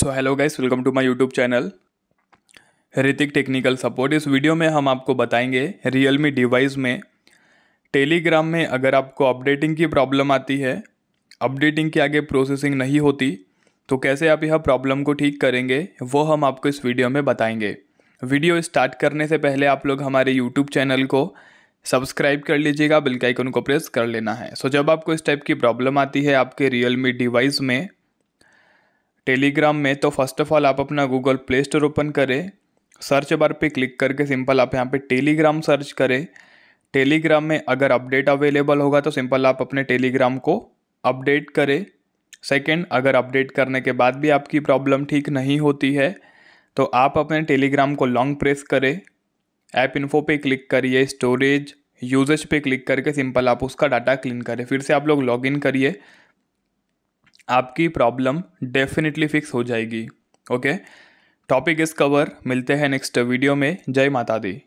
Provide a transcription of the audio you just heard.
so hello guys welcome to my YouTube channel Hrithik technical support इस video में हम आपको बताएंगे रियल मी डिवाइस में टेलीग्राम में अगर आपको अपडेटिंग की प्रॉब्लम आती है अपडेटिंग के आगे प्रोसेसिंग नहीं होती तो कैसे आप यह प्रॉब्लम को ठीक करेंगे वो हम आपको इस वीडियो में बताएंगे वीडियो स्टार्ट करने से पहले आप लोग हमारे यूट्यूब चैनल को सब्सक्राइब कर लीजिएगा बिल्कुल आइकन को प्रेस कर लेना है सो so, जब आपको इस टाइप की प्रॉब्लम आती है आपके रियल मी डिवाइस में टेलीग्राम में तो फर्स्ट ऑफ ऑल आप अपना गूगल प्ले स्टोर ओपन करें सर्च बार पे क्लिक करके सिंपल आप यहाँ पे टेलीग्राम सर्च करें टेलीग्राम में अगर अपडेट अवेलेबल होगा तो सिंपल आप अपने टेलीग्राम को अपडेट करें सेकेंड अगर अपडेट करने के बाद भी आपकी प्रॉब्लम ठीक नहीं होती है तो आप अपने टेलीग्राम को लॉन्ग प्रेस करें ऐप इन्फो पे क्लिक करिए स्टोरेज यूजेज पे क्लिक करके सिंपल आप उसका डाटा क्लीन करें फिर से आप लोग लॉगिन करिए आपकी प्रॉब्लम डेफिनेटली फिक्स हो जाएगी ओके टॉपिक इस कवर मिलते हैं नेक्स्ट वीडियो में जय माता दी